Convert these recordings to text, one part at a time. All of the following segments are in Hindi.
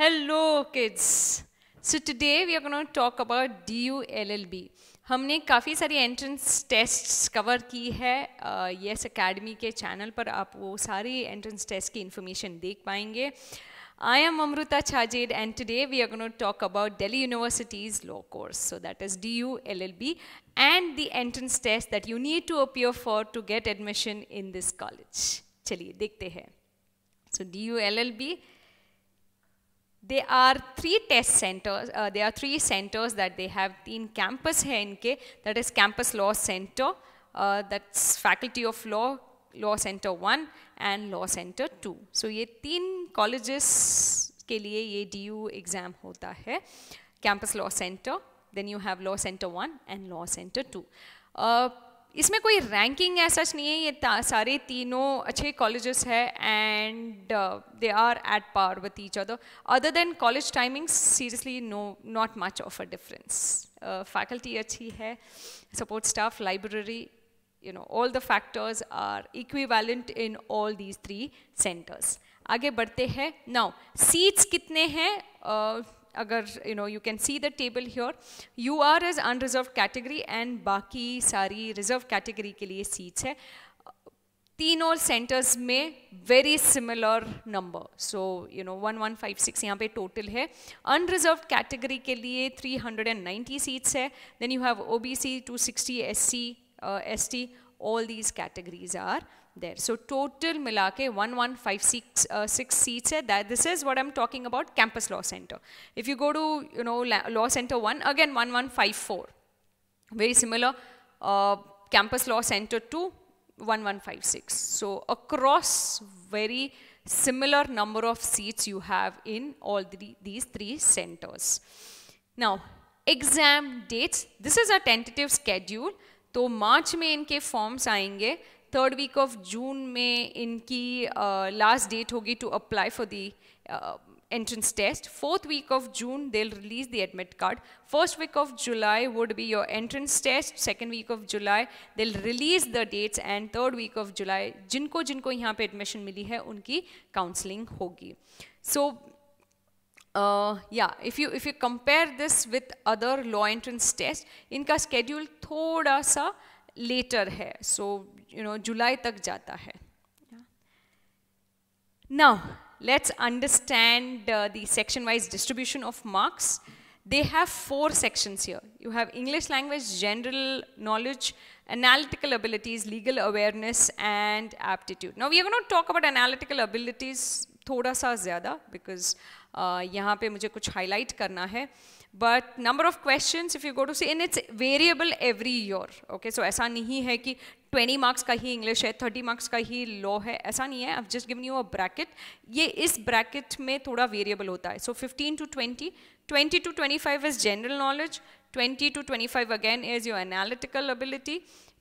Hello kids so today we are gonna talk about D U L L B हमने काफ़ी सारी एंट्रेंस टेस्ट्स कवर की है येस uh, एकेडमी yes, के चैनल पर आप वो सारी एंट्रेंस टेस्ट की इंफॉर्मेशन देख पाएंगे I am Amrita Chhajed and today we are gonna talk about Delhi university's law course so that is D U L L B and the entrance test that you need to appear for to get admission in this college चलिए देखते हैं so D U L L B There are three test centers, uh, there are three centers that they have in campus hai inke that is Campus Law Center, uh, that's Faculty of Law, Law Center 1 and Law Center 2. So ye teen colleges ke liye ye DU exam hota hai Campus Law Center, then you have Law Center 1 and Law Center 2. Uh, इसमें कोई रैंकिंग है सच नहीं है ये सारे तीनों अच्छे कॉलेजेस है and they are at par with each other other than college timings seriously no not much of a difference faculty अच्छी है support staff library you know all the factors are equivalent in all these three centres आगे बढ़ते हैं नाउ सीट्स कितने हैं uh, agar, you know, you can see the table here. UR is unreserved category and baki sari reserved category ke liye seats hai. Teen all centers may very similar number. So, you know, 1156 total hai. Unreserved category ke liye 390 seats hai. Then you have OBC, 260, SC, uh, ST, all these categories are there. So total Milake 1156 uh, six seats that. This is what I'm talking about campus law center. If you go to you know law center 1 again 1154 very similar uh, campus law center 2 1156. So across very similar number of seats you have in all three these three centers. Now exam dates this is a tentative schedule So March में इनके फॉर्म्स आएंगे थर्ड वीक ऑफ जून में इनकी लास्ट डेट होगी to apply for the entrance test fourth week of June they release the admit card first week of July would be your entrance test second week of July they release the dates and third week of July जिनको जिनको यहाँ पे एडमिशन मिली है उनकी काउंसलिंग होगी सो या if you if you compare this with other law entrance test इनका स्केड्यूल थोड़ा सा लेटर है सो यू नो जुलाई तक जाता है now let's understand the section wise distribution of marks they have four four sections here. You have English language, general analytical abilities, legal awareness, and aptitude. Now, we are going to talk about analytical abilities thoda sa zyada because uh, yahan pe mujhe kuch highlight karna hai uh, but number of questions if you go to see and it's variable every year okay so ऐसा नहीं है कि 20 marks का ही English है 30 marks का ही law है ऐसा नहीं है I've just given you a bracket ये इस bracket में थोड़ा variable होता है so 15 to 20 20 to 25 is general knowledge 20 to 25 again is your analytical ability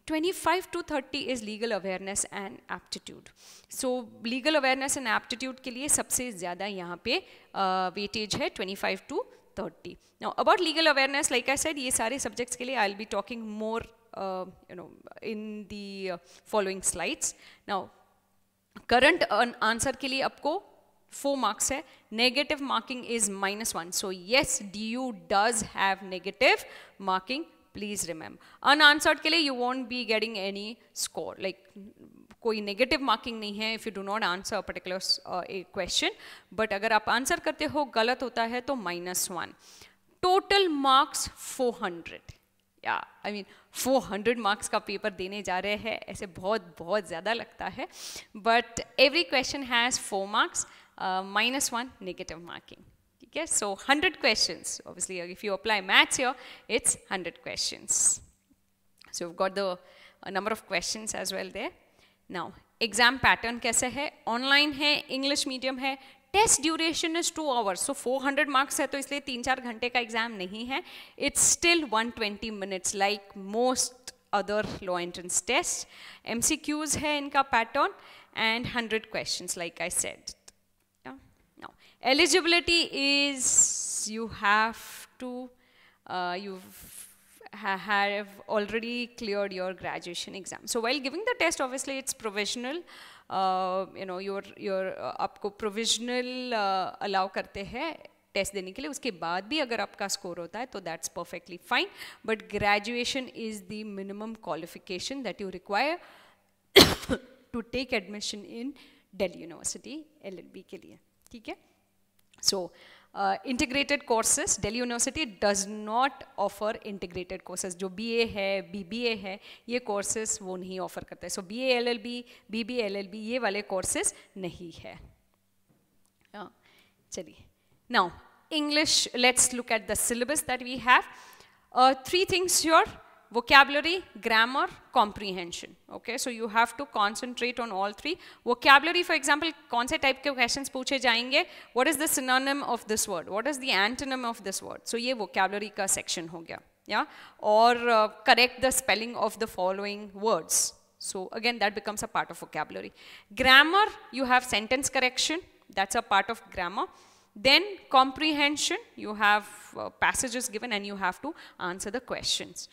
25 to 30 is legal awareness and aptitude. So legal awareness and aptitude के लिए सबसे ज़्यादा यहाँ पे weightage है 25 to 30. Now about legal awareness, like I said, these सारे subjects ke liye I'll be talking more, uh, you know, in the uh, following slides. Now current answer ke liye apko four marks hai. Negative marking is minus one. So yes, DU does have negative marking. Please remember. Unanswered ke liye you won't be getting any score. Like कोई नेगेटिव मार्किंग नहीं है if you do not answer a particular a question but अगर आप आंसर करते हो गलत होता है तो minus one total marks four hundred या आई मीन 400 मार्क्स का पेपर देने जा रहे हैं ऐसे बहुत बहुत ज़्यादा लगता है but every question has four marks minus one negative marking ठीक है so 100 questions obviously if you apply maths your it's 100 questions so got the number of question as well there now exam pattern कैसे है ऑनलाइन है इंग्लिश मीडियम है test duration is two hours so 400 marks है तो इसलिए तीन चार घंटे का एग्जाम नहीं है it's still 120 minutes like most other law entrance test um है इनका pattern and 100 question like I said ना eligibility is you have to you ha have already cleared your graduation exam. So while giving the test, obviously it's provisional. Uh, you know, your your आपको provisional uh, allow करते हैं टेस्ट देने के लिए उसके बाद भी अगर आपका स्कोर होता है तो that's perfectly fine but graduation is the minimum qualification that you require to take admission in Delhi university LLB के लिए ठीक है सो so, Uh, integrated courses Delhi university does not offer integrated courses जो ए है बी बी ए है ये कोर्सेस वो नहीं ऑफर करते so B L L B B B L L B ये वाले कोर्सेस नहीं है uh, चलिए now English let's look at syllabus that we have three things your vocabulary, grammar, comprehension. Okay, so you have to concentrate on all three. Vocabulary, for example, कौन type के questions पूछे जाएंगे? What is the synonym of this word? What is the antonym of this word? So ये vocabulary का section हो Yeah, or uh, correct the spelling of the following words. So again, that becomes a part of vocabulary. Grammar, you have sentence correction. That's a part of grammar. Then comprehension, you have uh, passages given and you have to answer the questions.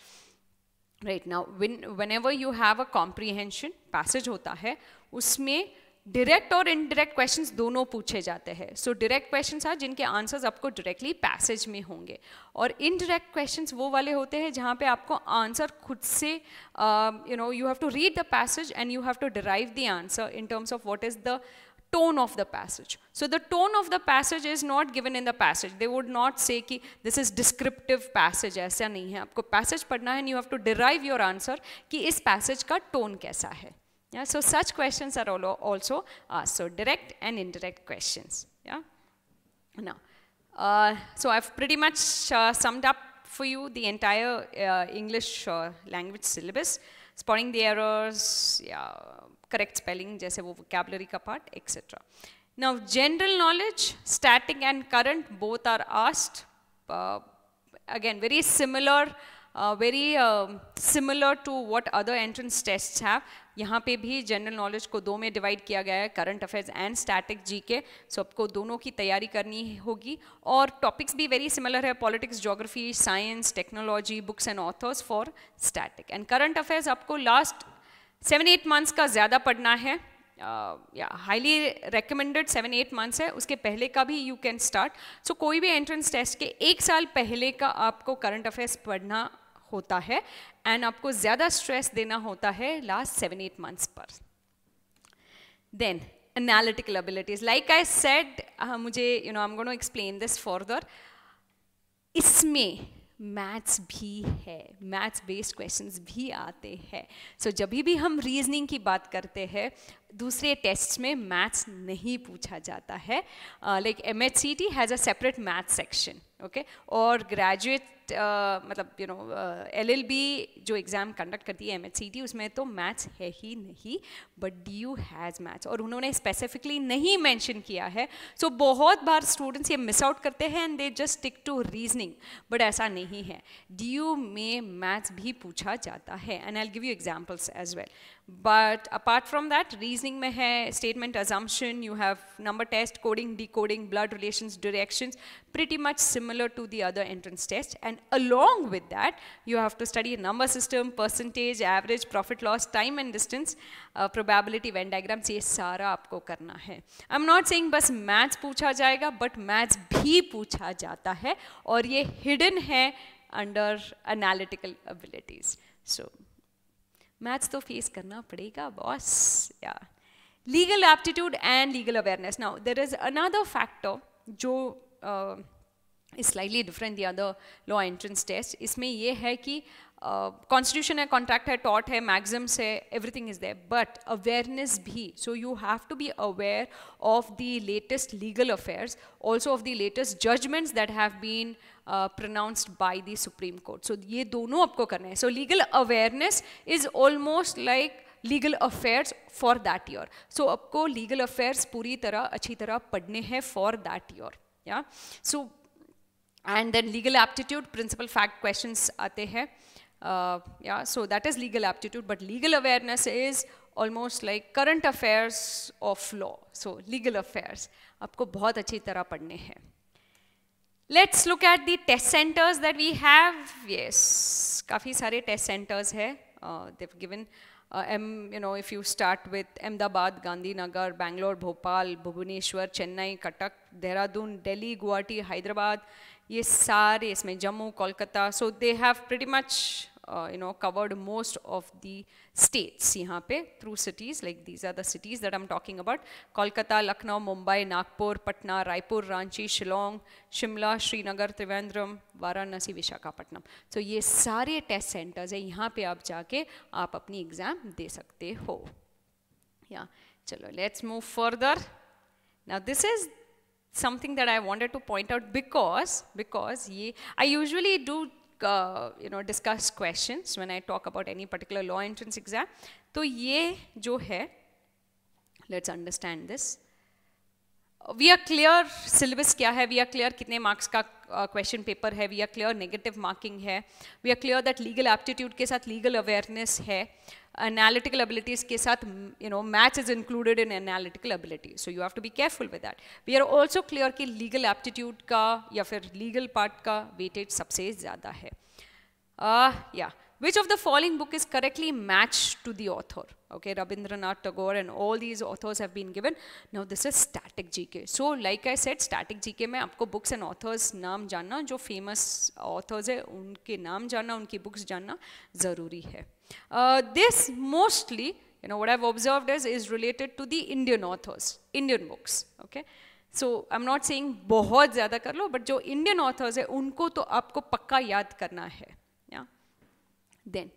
Right now whenever you have a comprehension passage होता है उसमें डायरेक्ट और इनडायरेक्ट क्वेश्चंस दोनों पूछे जाते हैं सो डायरेक्ट क्वेश्चंस हैं जिनके आंसर्स आपको डायरेक्टली पैसेज में होंगे और इनडायरेक्ट क्वेश्चंस वो वाले होते हैं जहाँ पे आपको आंसर खुद से you know you have to read the passage and you have to derive the answer in terms of what is the tone of the passage. So the tone of the passage is not given in the passage. They would not say कि this is descriptive passage ऐसा नहीं है आपको passage पढ़ना है and you have to derive your answer कि इस passage का tone कैसा है yeah, so such questions are also asked. So direct and indirect questions. Yeah. Now, uh, so I've pretty much uh, summed up for you the entire uh, English uh, language syllabus, spotting the errors, yeah, correct spelling जैसे वो कैबलरी का part etcetera now general knowledge static and current both are asked again very similar very similar to what other entrance test have यहाँ पे भी जनरल नॉलेज को दो में डिवाइड किया गया है current affairs and static G K so आपको दोनों की तैयारी करनी होगी और टॉपिक्स भी वेरी सिमिलर है politics geography science technology books and authors for static and current affairs आपको लास्ट सेवन एट मंथ्स का ज़्यादा पढ़ना है या highly recommended seven eight months है उसके पहले का भी यू कैन स्टार्ट सो कोई भी एंट्रेंस टेस्ट के एक साल पहले का आपको करंट अफेयर्स पढ़ना होता है एंड आपको ज़्यादा स्ट्रेस देना होता है लास्ट सेवन एट मंथ्स पर then analytical abilities like I said मुझे मुझे no I am going to explain this further. इसमें मैथ्स भी है मैथ्स बेस्ड क्वेश्चंस भी आते हैं सो so, जब भी हम रीजनिंग की बात करते हैं दूसरे टेस्ट में मैथ्स नहीं पूछा जाता है like M H C T has a separate math section okay और ग्रेजुएट मतलब you know L L B जो एग्ज़ाम कंडक्ट करती है एम एच सी टी उसमें तो मैथ्स है ही नहीं but D U has maths और उन्होंने स्पेसिफिकली नहीं मैंशन किया है सो so, बहुत बार स्टूडेंट्स ये मिस आउट करते हैं and they just stick to reasoning but ऐसा नहीं है डी यू में मैथ्स भी पूछा जाता है and I give you examples as well But apart from that, reasoning mein hai, statement assumption, you have number test, coding, decoding, blood relations, directions, pretty much similar to the other entrance test. And along with that, you have to study number system, percentage, average, profit loss, time and distance, uh, probability, Venn diagrams, ये सारा आपको करना है. I'm not saying बस maths पूछा जाएगा, but maths भी पूछा जाता है और ये hidden है under analytical abilities. So maths तो फेस करना पड़ेगा बॉस या legal aptitude and legal awareness now there is another factor जो uh, डिफरेंट दिया द the other law इसमें यह है कि कॉन्स्टिट्यूशन है कॉन्ट्रैक्ट है टॉट है मैगजम्स है everything is there but awareness भी so you have to be aware of the latest legal affairs also of the latest judgments that have been pronounced by the supreme court so ये दोनों आपको करना है so legal awareness is almost like legal affairs for that year so आपको लीगल अफेयर्स पूरी तरह अच्छी तरह पढ़ने हैं फॉर दैट ईयर या so and then legal aptitude principle fact question आते हैं Uh, yeah, so that is legal aptitude, but legal awareness is almost like current affairs of law. So legal affairs, aapko bahut अच्छी tarah padhne hain Let's look at the test centers that we have. Yes, kafi sare test centers hai Uh, they've given, uh, M, you know, if you start with Ahmedabad, Gandhinagar, Bangalore, Bhopal, Bhubaneswar, Chennai, Katak, Dehradun, Delhi, Guwahati, Hyderabad, ये सारे इसमें Jammu Kolkata so they have pretty much you know covered most of the states यहाँ पे through cities like these are the cities that I am talking about Kolkata Lucknow Mumbai Nagpur Patna Raipur Ranchi Shillong Shimla Srinagar Trivandrum Varanasi Visakhapatnam so ये सारे टेस्ट सेंटर्स है यहाँ पे आप जाके आप अपनी एग्ज़ाम दे सकते हो या yeah. चलो let's move further now this is something that I wanted to point out because, because ye, I usually do uh, you know discuss questions when I talk about any particular law entrance exam. So ye jo hai, let let's understand this. We are clear syllabus kya hai? We are clear कितने marks ka. Question uh, paper है we are clear negative marking है we are clear that legal aptitude के साथ लीगल अवेयरनेस है एनालिटिकल एबिलिटीज के साथ you know match is included in analytical ability so you have to be careful with that we are also clear कि लीगल एप्टीट्यूड का या फिर लीगल पार्ट का वेटेज सबसे ज़्यादा है या uh, yeah. Which of the following book is correctly matched to the author? Okay, Rabindranath Tagore and all these authors have been given. Now this is static GK. So like I said, static GK mein aapko books and authors naam janna jo famous authors hai unke naam janna unki books janna zaruri hai uh, This mostly, you know, what I've observed is, is related to the Indian authors, Indian books. Okay. So I am not saying बहुत ज़्यादा कर लो बट जो इंडियन ऑथर्स है उनको तो आपको पक्का याद करना है then.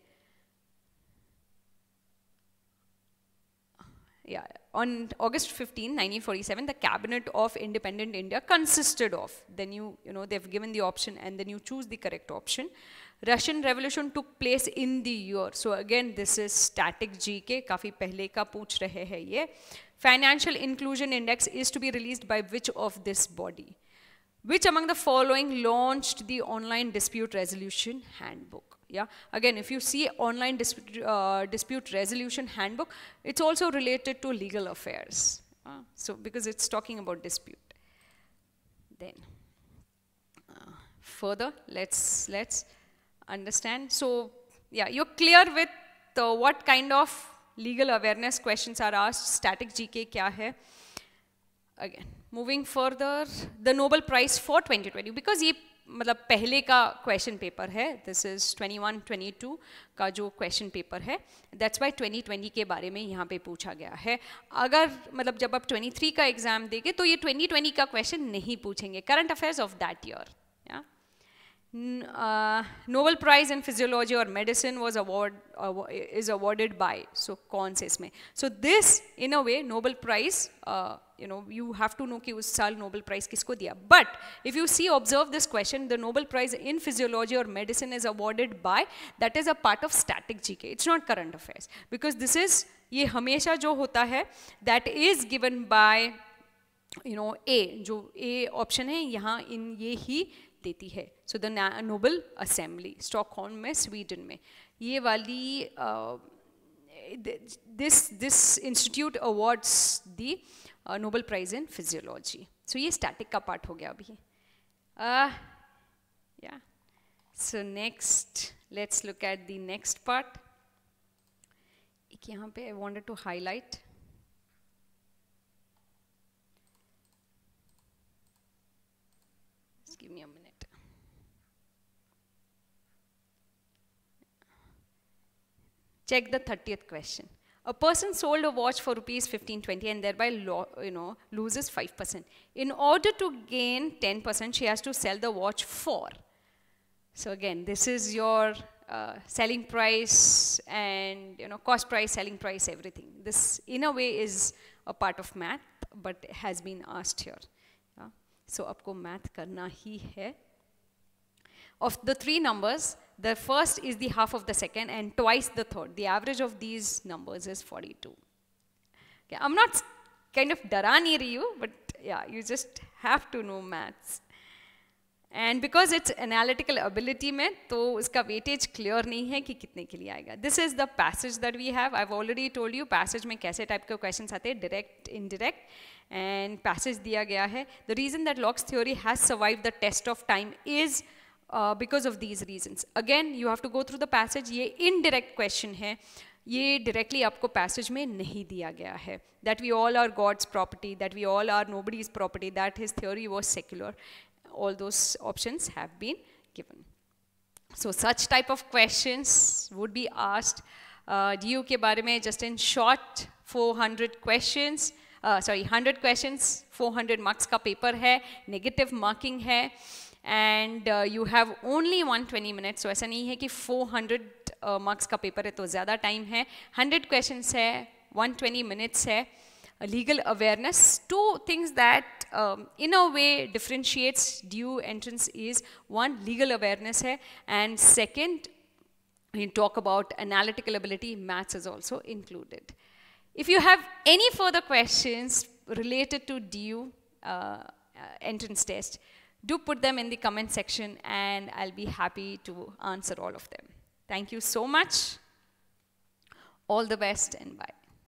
Yeah, on August 15, 1947, the Cabinet of Independent India consisted of, then you, you know, they've given the option and then you choose the correct option. Russian Revolution took place in the year. So again, this is static GK, काफी पहले का पूछ रहे हैं ये. Financial Inclusion Index is to be released by which of this body? Which among the following launched the online dispute resolution handbook? yeah again if you see online dispute, uh, dispute resolution handbook it's also related to legal affairs uh, so because it's talking about dispute then uh, further let's let's understand so yeah you're clear with uh, what kind of legal awareness questions are asked static gk kya hai again moving further the nobel prize for 2020 because ye मतलब पहले का क्वेश्चन पेपर है दिस इज़ 21 22 का जो क्वेश्चन पेपर है दैट्स वाई 2020 के बारे में यहाँ पे पूछा गया है अगर मतलब जब आप 23 का एग्ज़ाम देंगे तो ये 2020 का क्वेश्चन नहीं पूछेंगे current affairs of that year या नोबल प्राइज इन फिजियोलॉजी और medicine was award is awarded by so कौन से इसमें so this in a way Nobel prize you know you have to know कि उस साल नोबल प्राइज किसको दिया but if you see observe this question the Nobel prize in physiology और medicine is awarded by that is a part of static G के it's not current affairs because this is ये हमेशा जो होता है that is given by you know a जो ए ऑप्शन है यहाँ इन ये ही देती है so the Nobel assembly Stockholm में स्वीडन में ये वाली this this institute awards the Nobel prize in physiology so ये स्टैटिक का पार्ट हो गया अभी या so next let's look at the next part एक यहाँ पे I wanted to highlight give me a minute. Check the 30th question. A person sold a watch for rupees 1520 and thereby you know, loses 5%. In order to gain 10%, she has to sell the watch for. So again, this is your uh, selling price and you know cost price, selling price, everything. This in a way is a part of math, but has been asked here. Yeah. So, आपको math करना ही है. Of the three numbers, the first is the half of the second and twice the third. The average of these numbers is 42. I'm not kind of darani Ryu, but yeah, you just have to know maths. And because it's analytical ability, so it's clear that This is the passage that we have. I've already told you, passage mein kaise type ke questions aate, direct, indirect, and passage diya gaya hai. The reason that Locks theory has survived the test of time is uh, because of these reasons. Again, you have to go through the passage. ये indirect question है ये डायरेक्टली आपको पैसेज में नहीं दिया गया है that we all are God's property that we all are nobody is property that his theory all those options have been given. So such type of questions would be asked. Uh, DU ke bare mein just in short 400 questions, uh, sorry 100 questions, 400 marks ka paper hai, negative marking hai. And uh, you have only 120 minutes. So ऐसा नहीं है 400 uh, marks uh, paper paper है तो time टाइम 100 questions है 120 minutes है uh, legal awareness. Two things that um, in a way differentiates DU entrance is one, legal awareness hai, and second, we talk about analytical ability, maths is also included. If you have any further questions related to DU entrance test, do put them in the comment section and I'll be happy to answer all of them. Thank you so much. All the best and bye.